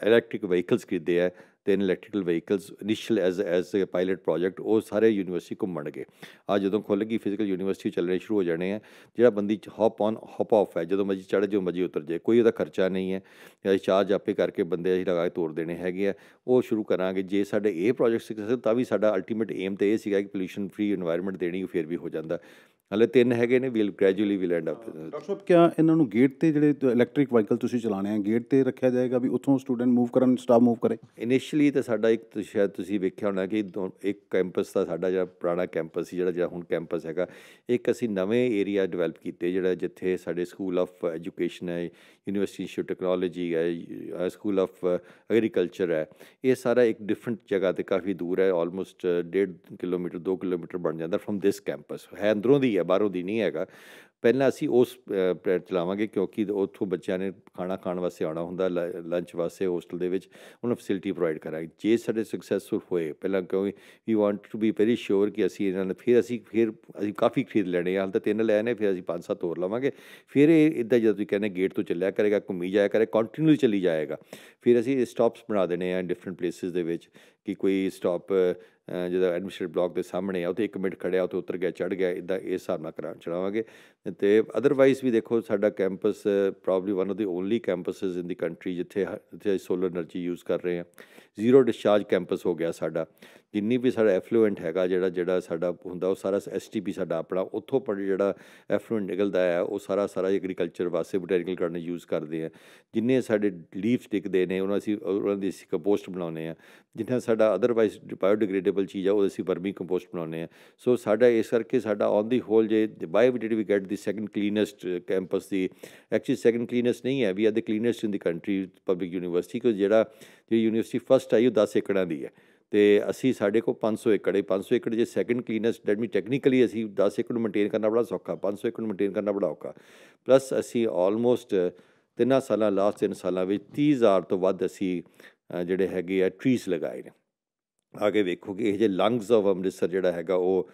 ਇਲੈਕਟ੍ਰਿਕ ਵਹੀਕਲਸ ਖਰੀਦੇ ਆ ਤੇ electrical vehicles initial as as a pilot project ਉਹ ਸਾਰੇ ਯੂਨੀਵਰਸਿਟੀ ਗਏ ਆ ਜਦੋਂ ਖੁੱਲ ਗਈ ਫਿਜ਼ੀਕਲ ਯੂਨੀਵਰਸਿਟੀ ਚੱਲਣੇ ਸ਼ੁਰੂ ਹੋ ਜਾਣੇ ਆ ਜਿਹੜਾ ਬੰਦੀ ਚ ਹੌਪ ਔਨ ਹੌਪ ਆਫ ਹੈ ਜਦੋਂ ਮਰਜੀ ਚੜ੍ਹ ਜਾਓ ਮਰਜੀ ਉਤਰ ਜਾਏ ਕੋਈ ਉਹਦਾ ਖਰਚਾ ਨਹੀਂ ਹੈ ਅਸੀਂ ਚਾਰਜ ਆਪੇ ਕਰਕੇ ਬੰਦੇ ਅਸੀਂ ਲਗਾ ਕੇ ਤੋੜ ਦੇਣੇ ਹੈਗੇ ਆ ਉਹ ਸ਼ੁਰੂ ਕਰਾਂਗੇ ਜੇ ਸਾਡੇ ਇਹ ਪ੍ਰੋਜੈਕਟ ਸਕਸੈਸ ਤਾਂ ਵੀ ਸਾਡਾ ਅਲਟੀਮੇਟ ਏਮ ਤੇ ਇਹ ਸੀਗਾ ਕਿ ਪੋਲੂਸ਼ਨ ਫ੍ਰੀ এনਵਾਇਰਨਮੈਂਟ ਦੇਣੀ ਫਿਰ ਵੀ ਹੋ ਜਾਂਦਾ ਹਲੇ ਤਿੰਨ ਹੈਗੇ ਨੇ we'll gradually we'll end up doctor ਸਾਹਿਬ ਕਿਆ ਇਹਨਾਂ ਨੂੰ ਗੇਟ ਤੇ ਜਿਹੜੇ ਇਲੈਕਟ੍ਰਿਕ ਵਾਹਕਲ ਤੁਸੀਂ ਚਲਾਣੇ ਆ ਗੇਟ ਤੇ ਰੱਖਿਆ ਜਾਏਗਾ ਵੀ ਉੱਥੋਂ ਸਟੂਡੈਂਟ ਮੂਵ ਕਰਨ ਸਟਾਫ ਮੂਵ ਕਰੇ ਇਨੀਸ਼ੀਅਲੀ ਤਾਂ ਸਾਡਾ ਇੱਕ ਸ਼ਾਇਦ ਤੁਸੀਂ ਵੇਖਿਆ ਹੋਣਾ ਕਿ ਇੱਕ ਕੈਂਪਸ ਦਾ ਸਾਡਾ ਜਿਹੜਾ ਪੁਰਾਣਾ ਕੈਂਪਸ ਸੀ ਜਿਹੜਾ ਜਿਹੜਾ ਹੁਣ ਕੈਂਪਸ ਹੈਗਾ ਇੱਕ ਅਸੀਂ ਨਵੇਂ ਏਰੀਆ ਡਿਵੈਲਪ ਕੀਤੇ ਜਿਹੜਾ ਜਿੱਥੇ ਸਾਡੇ ਸਕੂਲ ਆਫ ਐਜੂਕੇਸ਼ਨ ਹੈ ਯੂਨੀਵਰਸਿਟੀ ਆਫ ਟੈਕਨੋਲੋਜੀ ਹੈ ਸਕੂਲ ਆਫ ਐਗਰੀਕਲਚਰ ਹੈ ਇਹ ਸਾਰਾ ਇੱਕ ਡਿਫਰੈਂਟ ਜਗ੍ਹਾ ਤੇ ਕਾਫੀ ਦੂਰ ਹੈ ਆਲਮੋਸਟ 1.5 ਕਿਲੋਮੀਟਰ 2 ਕਿਲੋਮੀਟਰ ਬਣ ਜਾਂਦਾ ਫਰਮ ਦਿਸ ਕੈਂਪਸ ਹੈ ਅੰਦਰੋਂ ਦੀ baru diniega ਪਹਿਲਾਂ ਅਸੀਂ ਉਸ ਪਲੇਟ ਚਲਾਵਾਂਗੇ ਕਿਉਂਕਿ ਉੱਥੋਂ ਬੱਚਿਆਂ ਨੇ ਖਾਣਾ ਖਾਣ ਵਾਸਤੇ ਆਉਣਾ ਹੁੰਦਾ ਲੰਚ ਵਾਸਤੇ ਹੋਸਟਲ ਦੇ ਵਿੱਚ ਉਹਨਾਂ ਫੈਸਿਲਿਟੀ ਪ੍ਰੋਵਾਈਡ ਕਰਾਂਗੇ ਜੇ ਸਾਡੇ ਸਕਸੈਸਫੁਲ ਹੋਏ ਪਹਿਲਾਂ ਕਿਉਂਕਿ we want to be very sure ਕਿ ਅਸੀਂ ਇਹਨਾਂ ਨੇ ਫਿਰ ਅਸੀਂ ਫਿਰ ਅਸੀਂ ਕਾਫੀ ਖਰੀਦ ਲੈਣੇ ਹਾਲ ਤਾਂ ਤਿੰਨ ਲੈ ਨੇ ਫਿਰ ਅਸੀਂ ਪੰਜ ਸੱਤ ਹੋਰ ਲਵਾਂਗੇ ਫਿਰ ਇਹ ਇਦਾਂ ਜਦੋਂ ਤੁਸੀਂ ਕਹਿੰਦੇ ਗੇਟ ਤੋਂ ਚੱਲਿਆ ਕਰੇਗਾ ਘੁੰਮੀ ਜਾਇਆ ਕਰੇ ਕੰਟੀਨਿਊ ਚੱਲੀ ਜਾਏਗਾ ਫਿਰ ਅਸੀਂ ਸਟਾਪਸ ਬਣਾ ਦੇਣੇ ਆ ਡਿਫਰੈਂਟ ਪਲੇਸਿਸ ਦੇ ਵਿੱਚ ਕਿ ਕੋਈ ਸਟਾਪ ਜਦੋਂ ਐਡਮਿਨਿਸਟ੍ਰੇਟਿਵ ਬਲਾਕ ਦੇ ਸਾਹਮਣੇ ਆ ਉੱਥੇ 1 ਮਿੰਟ ਖੜਿਆ ਉੱਥੇ ਉਤਰ ਗਿਆ ਚੜ ਗਿਆ ਇਦਾਂ ਇਹ ਹਿਸਾਬ ਨਾਲ ਕਰਾਂ ਚੜਾਵਾਂਗੇ ਤੇ ਅਦਰਵਾਈਜ਼ ਵੀ ਦੇਖੋ ਸਾਡਾ campus probably one of the only campuses in the country ਜਿੱਥੇ ਜਿੱਥੇ ਸੋਲਰ એનર્ਜੀ ਯੂਜ਼ ਕਰ ਰਹੇ ਆ ਜ਼ੀਰੋ ਡਿਸਚਾਰਜ ਕੈਂਪਸ ਹੋ ਗਿਆ ਸਾਡਾ ਜਿੰਨੀ ਵੀ ਸਾਡਾ ਐਫਲੂਐਂਟ ਹੈਗਾ ਜਿਹੜਾ ਜਿਹੜਾ ਸਾਡਾ ਹੁੰਦਾ ਉਹ ਸਾਰਾ ਐਸਟੀਪੀ ਸਾਡਾ ਆਪਣਾ ਉੱਥੋਂ ਪਰ ਜਿਹੜਾ ਐਫਲੂਐਂਟ ਨਿਕਲਦਾ ਹੈ ਉਹ ਸਾਰਾ ਸਾਰਾ ਐਗਰੀਕਲਚਰ ਵਾਸਤੇ ਬੋਟੈਨੀਕਲ ਗਾਰਡਨ ਯੂਜ਼ ਕਰਦੇ ਆ ਜਿੰਨੇ ਸਾਡੇ ਲੀਵਸ ਟਿਕਦੇ ਨੇ ਉਹਨਾਂ ਅਸੀਂ ਉਹਨਾਂ ਦੀ ਅਸੀਂ ਕੰਪੋਸਟ ਬਣਾਉਨੇ ਆ ਜਿੰਨਾ ਸਾਡਾ ਅਦਰਵਾਈਜ਼ ਬਾਇਓਡੀਗ੍ਰੇਡੇਬਲ ਚੀਜ਼ ਆ ਉਹ ਅਸੀਂ ਵਰਮੀ ਕੰਪੋਸਟ ਬਣਾਉਨੇ ਆ ਸੋ ਸਾਡਾ ਇਸ ਕਰਕੇ ਸਾਡਾ ਔਨ ਦੀ ਹੋਲ ਜੇ by we did we get the second cleanest campus the actually second cleanest ਨਹੀਂ ਹੈ we are the cleanest in the country public university ਕੋ ਜਿਹੜਾ ਜਿਹੜੀ ਯੂਨੀਵਰਸਿਟੀ ਫਸਟ ਆਈ ਉਹ 10 ਏਕੜਾਂ ਦੀ ਹੈ ਤੇ ਅਸੀਂ ਸਾਡੇ ਕੋਲ 500 ਏਕੜ ਹੈ 500 ਏਕੜ ਜੇ second cleanness that me technically ਅਸੀਂ 10 ਏਕੜ ਨੂੰ ਮੇਨਟੇਨ ਕਰਨਾ ਬੜਾ ਸੌਖਾ 500 ਏਕੜ ਨੂੰ ਮੇਨਟੇਨ ਕਰਨਾ ਬੜਾ ਔਖਾ ਪਲੱਸ ਅਸੀਂ ਆਲਮੋਸਟ ਤਿੰਨਾਂ ਸਾਲਾਂ ਲਾਸਟ ਤਿੰਨ ਸਾਲਾਂ ਵਿੱਚ 30000 ਤੋਂ ਵੱਧ ਅਸੀਂ ਜਿਹੜੇ ਹੈਗੇ ਆ ਟ੍ਰੀਸ ਲਗਾਏ ਨੇ ਆਗੇ ਵੇਖੋਗੇ ਇਹ ਜੇ ਲੰਗਸ ਆਫ ਅੰਮ੍ਰਿਤਸਰ ਜਿਹੜਾ ਹੈਗਾ ਉਹ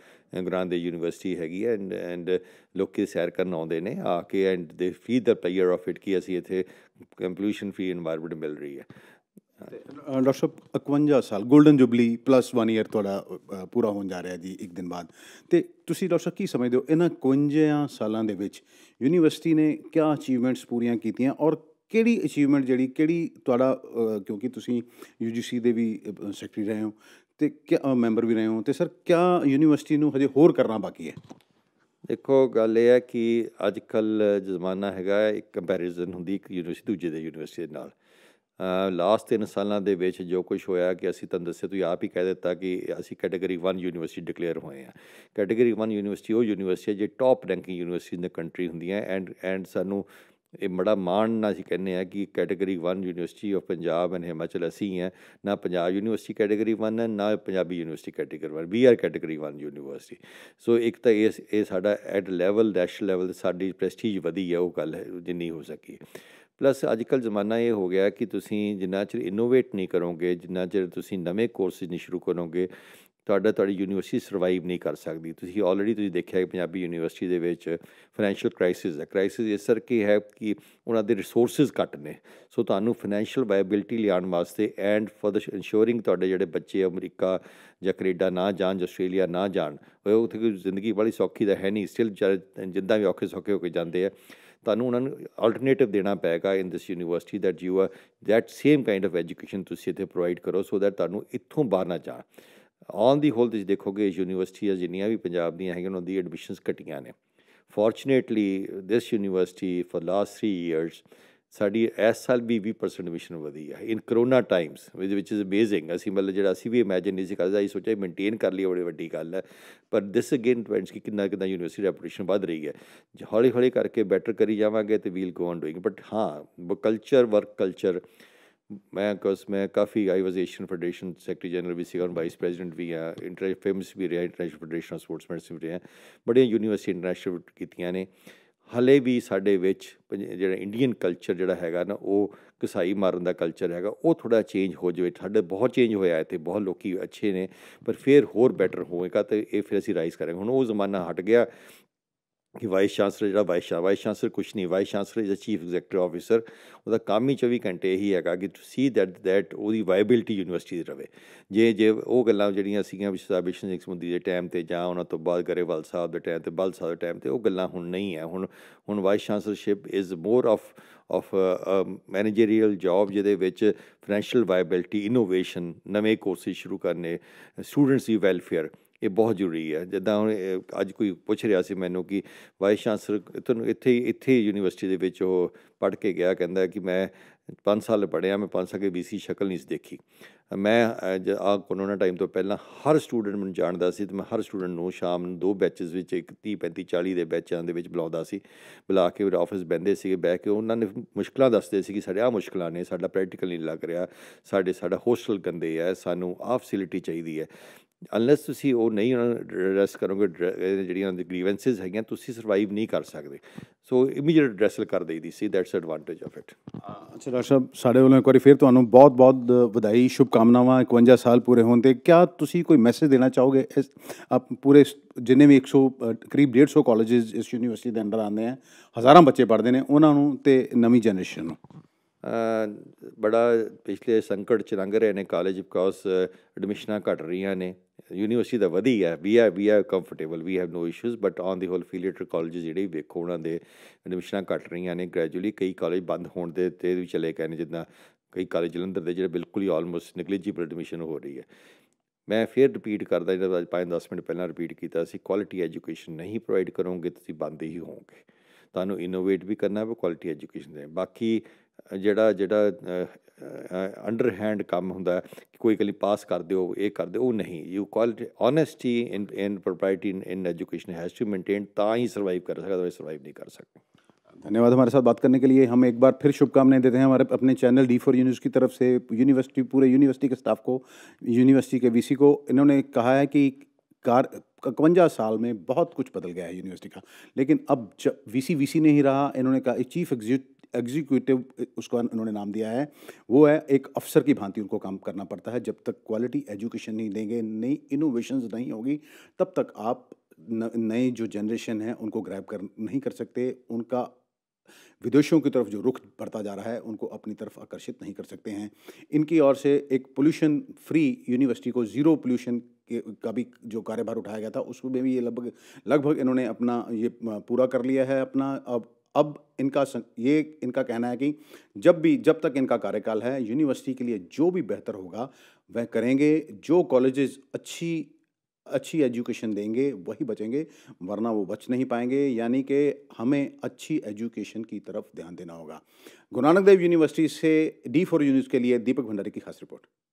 ਗ੍ਰਾਂਦੇ ਯੂਨੀਵਰਸਿਟੀ ਹੈਗੀ ਐਂਡ ਐਂਡ ਲੋਕੀ ਸੈਰ ਕਰਨ ਆਉਂਦੇ ਨੇ ਆ ਕੇ ਐਂਡ ਦੇ ਫੀਡ ਦਾ ਪਲੇਅਰ ਆਫ ਇਟ ਕੀ ਅਸੀਂ ਇੱਥੇ ਕੰਪਲੂਸ਼ਨ ਫ੍ਰੀ এনवायरमेंट ਮਿਲ ਰਹੀ ਹੈ ਡਾਕਟਰ ਸਾਹਿਬ 51 ਸਾਲ 골ਡਨ ਜੁਬਲੀ ਪਲੱਸ 1 ਇਅਰ ਤੁਹਾਡਾ ਪੂਰਾ ਹੋਣ ਜਾ ਰਿਹਾ ਜੀ ਇੱਕ ਦਿਨ ਬਾਅਦ ਤੇ ਤੁਸੀਂ ਡਾਕਟਰ ਕੀ ਸਮਝਦੇ ਹੋ ਇਹਨਾਂ 51 ਸਾਲਾਂ ਦੇ ਵਿੱਚ ਯੂਨੀਵਰਸਿਟੀ ਨੇ ਕਿਆ ਅਚੀਵਮੈਂਟਸ ਪੂਰੀਆਂ ਕੀਤੀਆਂ ਔਰ ਕਿਹੜੀ ਅਚੀਵਮੈਂਟ ਜਿਹੜੀ ਕਿਹੜੀ ਤੁਹਾਡਾ ਕਿਉਂਕਿ ਤੁਸੀਂ ਯੂਜੀਸੀ ਦੇ ਵੀ ਸੈਕਟਰੀ ਰਹੇ ਹੋ ਤੇ ਕਿਆ ਮੈਂਬਰ ਵੀ ਰਹੇ ਹੋ ਤੇ ਸਰ ਕਿਆ ਯੂਨੀਵਰਸਿਟੀ ਨੂੰ ਹਜੇ ਹੋਰ ਕਰਨਾ ਬਾਕੀ ਹੈ ਦੇਖੋ ਗੱਲ ਇਹ ਹੈ ਕਿ ਅੱਜ ਕੱਲ ਜ਼ਮਾਨਾ ਹੈਗਾ ਇੱਕ ਕੰਪੈਰੀਜ਼ਨ ਹੁੰਦੀ ਇੱਕ ਯੂਨੀਵਰਸਿਟੀ ਦੂਜੇ ਦੇ ਯੂਨੀਵਰਸਿਟੀ ਨਾਲ ਲਾਸਟ 3 ਸਾਲਾਂ ਦੇ ਵਿੱਚ ਜੋ ਕੁਝ ਹੋਇਆ ਕਿ ਅਸੀਂ ਤਾਂ ਦੱਸਿਆ ਤੁਸੀਂ ਆਪ ਹੀ ਕਹਿ ਦਿੱਤਾ ਕਿ ਅਸੀਂ ਕੈਟਾਗਰੀ 1 ਯੂਨੀਵਰਸਿਟੀ ਡਿਕਲੇਅਰ ਹੋਏ ਆ ਕੈਟਾਗਰੀ 1 ਯੂਨੀਵਰਸਿਟੀ ਉਹ ਯੂਨੀਵਰਸਿਟੀ ਹੈ ਜੇ top ranking university in the country ਹੁੰਦੀਆਂ ਐਂਡ ਐਂਡ ਸਾਨੂੰ ਇਹ ਬੜਾ ਮਾਣ ਨਾਲ ਅਸੀਂ ਕਹਿੰਦੇ ਆ ਕਿ category 1 university of Punjab and Himachal ਅਸੀਂ ਹੈ ਨਾ ਪੰਜਾਬ ਯੂਨੀਵਰਸਿਟੀ ਕੈਟਾਗਰੀ 1 ਹੈ ਨਾ Punjabi university category 1 we are category 1 university so ਇੱਕ ਤਾਂ ਇਹ ਇਹ ਸਾਡਾ ਐਟ ਲੈਵਲ ਨੈਸ਼ਨਲ ਲੈਵਲ ਸਾਡੀ ਪ੍ਰੈਸਟੀਜ ਵਧੀ ਹੈ ਉਹ ਗੱਲ ਹੈ ਜਿੰਨੀ ਹੋ ਸਕੀ ਪਲੱਸ ਅੱਜ ਕੱਲ ਜ਼ਮਾਨਾ ਇਹ ਹੋ ਗਿਆ ਕਿ ਤੁਸੀਂ ਜਿੰਨਾ ਚਿਰ ਇਨੋਵੇਟ ਨਹੀਂ ਕਰੋਗੇ ਜਿੰਨਾ ਚਿਰ ਤੁਸੀਂ ਨਵੇਂ ਕੋਰਸਿਸ ਨਹੀਂ ਸ਼ੁਰੂ ਕਰੋਗੇ ਤੁਹਾਡਾ ਤੁਹਾਡੀ ਯੂਨੀਵਰਸਿਟੀ ਸਰਵਾਈਵ ਨਹੀਂ ਕਰ ਸਕਦੀ ਤੁਸੀਂ ਆਲਰੇਡੀ ਤੁਸੀਂ ਦੇਖਿਆ ਹੈ ਪੰਜਾਬੀ ਯੂਨੀਵਰਸਿਟੀ ਦੇ ਵਿੱਚ ਫਾਈਨੈਂਸ਼ੀਅਲ ਕ੍ਰਾਈਸਿਸ ਹੈ ਕ੍ਰਾਈਸਿਸ ਇਸ ਕਰਕੇ ਹੈ ਕਿ ਉਹਨਾਂ ਦੇ ਰਿਸੋਰਸਸ ਘੱਟ ਨੇ ਸੋ ਤੁਹਾਨੂੰ ਫਾਈਨੈਂਸ਼ੀਅਲ ਵਾਇਬਿਲਿਟੀ ਲਿਆਉਣ ਵਾਸਤੇ ਐਂਡ ਫॉर द ਇਨਸ਼ੋਰਿੰਗ ਤੁਹਾਡੇ ਜਿਹੜੇ ਬੱਚੇ ਅਮਰੀਕਾ ਜਾਂ ਕੈਨੇਡਾ ਨਾ ਜਾਣ ਜਾਂ ਆਸਟ੍ਰੇਲੀਆ ਨਾ ਜਾਣ ਉਹ ਉੱਥੇ ਕੋਈ ਜ਼ਿੰਦਗੀ ਬੜੀ ਸੌਖੀ ਦਾ ਹੈ ਨਹੀਂ ਸਟਿਲ ਜਿੱਦਾਂ ਵੀ ਔਖੇ ਸੌਖੇ ਹੋ ਕੇ ਜਾਂਦੇ ਆ ਤੁਹਾਨੂੰ ਉਹਨਾਂ ਨੂੰ ਆਲਟਰਨੇਟਿਵ ਦੇਣਾ ਪੈਗਾ in this university that you are that same kind of education ਤੁਸੀਂ ਇੱਥੇ ਪ੍ਰੋਵਾਈਡ ਕਰੋ ਸੋ ਦੈਟ ਤੁਹਾਨੂੰ ਇੱਥੋਂ ਬਾਹਰ ਨਾ ਜਾ ਔਨ ਦੀ ਹੋਲ ਤੁਸੀਂ ਦੇਖੋਗੇ ਯੂਨੀਵਰਸਿਟੀਆਂ ਜਿੰਨੀਆਂ ਵੀ ਪੰਜਾਬ ਦੀਆਂ ਹੈਗੀਆਂ ਉਹਨਾਂ ਦੀ ਐਡਮਿਸ਼ਨਸ ਘਟੀਆਂ ਨੇ fortunately this university for last 3 years ਸਾਡੀ ਇਸ ਸਾਲ ਵੀ 20% ਐਡਮਿਸ਼ਨ ਵਧੀ ਹੈ ਇਨ ਕਰੋਨਾ ਟਾਈਮਸ ਵਿਚ ਵਿਚ ਇਜ਼ ਅਮੇਜ਼ਿੰਗ ਅਸੀਂ ਮਤਲਬ ਜਿਹੜਾ ਅਸੀਂ ਵੀ ਇਮੇਜਿਨ ਨਹੀਂ ਸੀ ਕਰਦਾ ਅਸੀਂ ਸੋਚਿਆ ਮੇਨਟੇਨ ਕਰ ਲਈ ਬੜੀ ਵੱਡੀ ਗੱਲ ਹੈ ਪਰ ਦਿਸ ਅਗੇਨ ਟ੍ਰੈਂਡਸ ਕਿ ਕਿੰਨਾ ਕਿੰਨਾ ਯੂਨੀਵਰਸਿਟੀ ਰੈਪੂਟੇਸ਼ਨ ਵਧ ਰਹੀ ਹੈ ਜੇ ਹੌਲੀ ਹੌਲੀ ਕਰਕੇ ਬੈਟਰ ਕਰੀ ਜਾਵਾਂਗੇ ਤੇ we'll go on doing but ਹਾਂ ਕਲਚਰ ਵਰਕ ਕਲਚਰ ਮੈਂ ਕੋਸ ਮੈਂ ਕਾਫੀ I was Asian federation secretary general ਵੀ ਸੀ ਔਰ ਵਾਈਸ ਪ੍ਰੈਜ਼ੀਡੈਂਟ ਵੀ ਆ ਇੰਟਰ ਫੇਮਸ ਵੀ ਰਿਹਾ ਇੰਟਰਨੈਸ਼ਨਲ ਫੈਡਰੇਸ਼ਨ ਆਫ ਸਪੋਰਟਸਮੈਨਸ ਵੀ ਰਿਹਾ ਬੜੀਆਂ ਯੂਨੀਵਰਸਿਟੀ ਇੰਟਰਨੈਸ਼ਨਲ ਕੀਤੀਆਂ ਨੇ ਹਲੇ ਵੀ ਸਾਡੇ ਵਿੱਚ ਜਿਹੜਾ ਇੰਡੀਅਨ ਕਲਚਰ ਜਿਹੜਾ ਹੈਗਾ ਨਾ ਉਹ ਕਸਾਈ ਮਾਰਨ ਦਾ ਕਲਚਰ ਹੈਗਾ ਉਹ ਥੋੜਾ ਚੇਂਜ ਹੋ ਜਾਵੇ ਸਾਡੇ ਬਹੁਤ ਚੇਂਜ ਹੋਇਆ ਹੈ ਤੇ ਬਹੁਤ ਲੋਕੀ ਅੱਛੇ ਨੇ ਪਰ ਫਿਰ ਹੋਰ ਬੈਟਰ ਹੋਏਗਾ ਤੇ ਇਹ ਫਿਰ ਅਸੀਂ ਰਾਈਜ਼ ਕਰਾਂਗੇ ਹੁਣ ਉਹ ਜ਼ਮਾਨਾ ਹਟ ਗਿਆ ਕਿ ਵਾਈਸ ਚਾਂਸਲਰ ਜਿਹੜਾ ਵਾਈਸ ਚਾਂਸਲਰ ਵਾਈਸ ਚਾਂਸਲਰ ਕੁਝ ਨਹੀਂ vice chancellor is a chief executive officer ਉਹਦਾ ਕੰਮ ਹੀ 24 ਘੰਟੇ ਇਹੀ ਹੈਗਾ ਕਿ ਟੂ ਸੀ ਦੈਟ ਦੈਟ ਉਹਦੀ ਵਾਇਬਿਲਟੀ ਯੂਨੀਵਰਸਿਟੀ ਦੀ ਰਵੇ ਜੇ ਜੇ ਉਹ ਗੱਲਾਂ ਜਿਹੜੀਆਂ ਸੀਗੀਆਂ ਵਿਸ਼ਾਬਿਸ਼ਨ ਇੱਕ ਸਮੁੰਦੀ ਦੇ ਟਾਈਮ ਤੇ ਜਾਂ ਉਹਨਾਂ ਤੋਂ ਬਾਅਦ ਗਰੇਵਾਲ ਸਾਹਿਬ ਦੇ ਟਾਈਮ ਤੇ ਬਲ ਸਾਹਿਬ ਦੇ ਟਾਈਮ ਤੇ ਉਹ ਗੱਲਾਂ ਹੁਣ ਨਹੀਂ ਹੈ ਹੁਣ ਹੁਣ vice chancellorship is more of of managerial job ਜਿਹਦੇ ਵਿੱਚ ਫਾਈਨੈਂਸ਼ੀਅਲ ਵਾਇਬਿਲਟੀ ਇਨੋਵੇਸ਼ਨ ਨਵੇਂ ਕੋਰਸਿਸ ਸ਼ੁਰੂ ਕਰਨੇ ਸਟੂਡੈਂਟਸ ਦੀ ਵੈਲਫੇਅਰ ਇਹ ਬਹੁਤ ਜ਼ਰੂਰੀ ਹੈ ਜਿੱਦਾਂ ਹੁਣ ਅੱਜ ਕੋਈ ਪੁੱਛ ਰਿਹਾ ਸੀ ਮੈਨੂੰ ਕਿ ਵਾਈਸ ਚਾਂਸਲਰ ਤੁਹਾਨੂੰ ਇੱਥੇ ਇੱਥੇ ਯੂਨੀਵਰਸਿਟੀ ਦੇ ਵਿੱਚ ਉਹ ਪੜ੍ਹ ਕੇ ਗਿਆ ਕਹਿੰਦਾ ਕਿ ਮੈਂ 5 ਸਾਲ ਪੜਿਆ ਮੈਂ 5 ਸਾਲ ਕੇ ਵੀਸੀ ਸ਼ਕਲ ਨਹੀਂ ਦੇਖੀ ਮੈਂ ਆ ਕੋਰੋਨਾ ਟਾਈਮ ਤੋਂ ਪਹਿਲਾਂ ਹਰ ਸਟੂਡੈਂਟ ਨੂੰ ਜਾਣਦਾ ਸੀ ਤੇ ਮੈਂ ਹਰ ਸਟੂਡੈਂਟ ਨੂੰ ਸ਼ਾਮ ਨੂੰ ਦੋ ਬੈਚਸ ਵਿੱਚ ਇੱਕ 30 35 40 ਦੇ ਬੈਚਾਂ ਦੇ ਵਿੱਚ ਬੁਲਾਉਂਦਾ ਸੀ ਬੁਲਾ ਕੇ ਉਹ ਆਫਿਸ ਬੈੰਦੇ ਸੀਗੇ ਬਹਿ ਕੇ ਉਹਨਾਂ ਨੇ ਮੁਸ਼ਕਲਾਂ ਦੱਸਦੇ ਸੀ ਕਿ ਸਾਡੇ ਆ ਮੁਸ਼ਕਲਾਂ ਨੇ ਸਾਡਾ ਪ੍ਰੈਕਟੀਕਲ ਨਹੀਂ ਲੱਗ ਰਿਹਾ ਸਾਡੇ ਸਾਡਾ ਹੋਸਟਲ ਗੰਦੇ ਆ ਸਾਨੂੰ ਆ ਫੈਸਿਲਿਟੀ ਚਾਹੀਦੀ ਹੈ ਅਨਲੈਸ ਤੁਸੀਂ ਉਹ ਨਹੀਂ ਉਹਨਾਂ ਨੂੰ ਐਡਰੈਸ ਕਰੋਗੇ ਜਿਹੜੀਆਂ ਉਹਨਾਂ ਗ੍ਰੀਵੈਂਸਸ ਹੈਗੀਆਂ ਤੁਸੀਂ ਸਰਵਾਈਵ ਨਹੀਂ ਕਰ ਸਕਦੇ ਸੋ ਇਮੀਡੀਏਟ ਐਡਰੈਸਲ ਕਰ ਦੇਈਦੀ ਸੀ ਦੈਟਸ ਐਡਵਾਂਟੇਜ ਆਫ ਇਟ ਅੱਛਾ ਡਾਕਟਰ ਸਾਹਿਬ ਸਾਡੇ ਵੱਲੋਂ ਇੱਕ ਵਾਰੀ ਫੇਰ ਤੁਹਾਨੂੰ ਬਹੁਤ ਬਹੁਤ ਵਧਾਈ ਸ਼ੁਭ ਕਾਮਨਾਵਾਂ 51 ਸਾਲ ਪੂਰੇ ਹੋਣ ਤੇ ਕੀ ਤੁਸੀਂ ਕੋਈ ਮੈਸੇਜ ਦੇਣਾ ਚਾਹੋਗੇ ਇਸ ਆਪ ਪੂਰੇ ਜਿੰਨੇ ਵੀ 100 ਕਰੀਬ 150 ਕਾਲਜਸ ਇਸ ਯੂਨੀਵਰਸਿਟੀ ਦੇ ਅੰਦਰ ਆਉਂਦੇ ਆ ਹਜ਼ਾਰਾਂ ਬੱਚੇ ਪੜ੍ਹਦੇ ਨੇ ਉਹਨਾਂ ਨੂੰ ਤੇ ਨਵੀਂ ਜਨਰੇਸ਼ਨ ਨੂੰ ਬੜਾ ਪਿਛਲੇ ਸੰਕਟ ਚ ਲੰਘ ਰਹੇ ਨੇ ਕਾਲਜ ਬਿਕਾਜ਼ ਐਡਮਿਸ਼ਨਾਂ ਘਟ ਰਹੀਆਂ ਨੇ ਯੂਨੀਵਰਸਿਟੀ ਦਾ ਵਧੀਆ ਵੀ are we are comfortable we have no issues but on the whole affiliated college ਜਿਹੜੇ ਵੇਖੋ ਉਹਨਾਂ ਦੇ ਐਡਮਿਸ਼ਨਾਂ ਘਟ ਰਹੀਆਂ ਨੇ ਗ੍ਰੈਜੂਅਲੀ ਕਈ ਕਾਲਜ ਬੰਦ ਹੋਣ ਦੇ ਤੇ ਵੀ ਚਲੇ ਗਏ ਨੇ ਜਿੱਦਾਂ ਕਈ ਕਾਲਜ ਜਲੰਧਰ ਦੇ ਜਿਹੜੇ ਬਿਲਕੁਲ ਹੀ ਆਲਮੋਸਟ ਨੈਗਲੀਜੀਬਲ ਐਡਮਿਸ਼ਨ ਹੋ ਰਹੀ ਹੈ ਮੈਂ ਫੇਰ ਰਿਪੀਟ ਕਰਦਾ ਜਿਹੜਾ ਅੱਜ 5-10 ਮਿੰਟ ਪਹਿਲਾਂ ਰਿਪੀਟ ਕੀਤਾ ਸੀ ਕੁਆਲਿਟੀ ਐਜੂਕੇਸ਼ਨ ਨਹੀਂ ਪ੍ਰੋਵਾਈਡ ਕਰੋਗੇ ਤੁਸੀਂ ਬੰਦ ਹੀ ਹੋਵੋਗੇ ਤੁਹਾਨੂੰ ਇਨੋਵੇਟ ਵੀ ਕਰਨਾ ਹੈ ਕੁਆਲਿਟੀ ਐਜੂਕੇਸ਼ਨ ਦੇ ਬਾਕੀ ਜਿਹੜਾ ਜਿਹੜਾ ਅੰਡਰ ਹੈਂਡ ਕੰਮ ਹੁੰਦਾ ਕੋਈ ਕਲੀ ਪਾਸ कर ਦਿਓ ਇਹ कर ਦਿਓ ਉਹ ਨਹੀਂ you call honesty in in property in education has to maintain ਤਾਂ ਹੀ ਸਰਵਾਈਵ ਕਰ ਸਕਦਾ तो सर्वाइव नहीं कर सकते धन्यवाद हमारे साथ बात करने के लिए हम एक बार फिर शुभकामनाएं देते हैं हमारे अपने चैनल डी फॉर यूनिवर्स की तरफ से यूनिवर्सिटी पूरे यूनिवर्सिटी के स्टाफ को यूनिवर्सिटी के वीसी को इन्होंने कहा है कि कार इक्वंजा साल में बहुत कुछ बदल गया है यूनिवर्सिटी का लेकिन अब जब वी सी नहीं रहा इन्होंने कहा चीफ एग्जीक्यूट एग्जीक्यूटिव उसका उन्होंने नाम दिया है वो है एक अफसर की भांति उनको काम करना पड़ता है जब तक क्वालिटी एजुकेशन नहीं देंगे नई इनोवेशन नहीं होगी तब तक आप नए जो जनरेशन है उनको ग्रैब कर नहीं कर सकते उनका विदेशों की तरफ जो रुख बढ़ता जा रहा है उनको अपनी तरफ आकर्षित नहीं कर सकते हैं इनकी ओर से एक पोल्यूशन फ्री यूनिवर्सिटी को ज़ीरो पोल्यूशन के का भी जो कार्यभार उठाया गया था उसमें भी ये लगभग लगभग इन्होंने अपना ये पूरा कर लिया है अपना अब अब इनका ये इनका कहना है कि जब भी जब तक इनका कार्यकाल है यूनिवर्सिटी के लिए जो भी बेहतर होगा वह करेंगे जो कॉलेजेस अच्छी अच्छी एजुकेशन देंगे वही बचेंगे वरना वो बच नहीं पाएंगे यानी कि हमें अच्छी एजुकेशन की तरफ ध्यान देना होगा गुरु नानक देव यूनिवर्सिटी से डी फोर यूनिट के लिए दीपक भंडारी की खास रिपोर्ट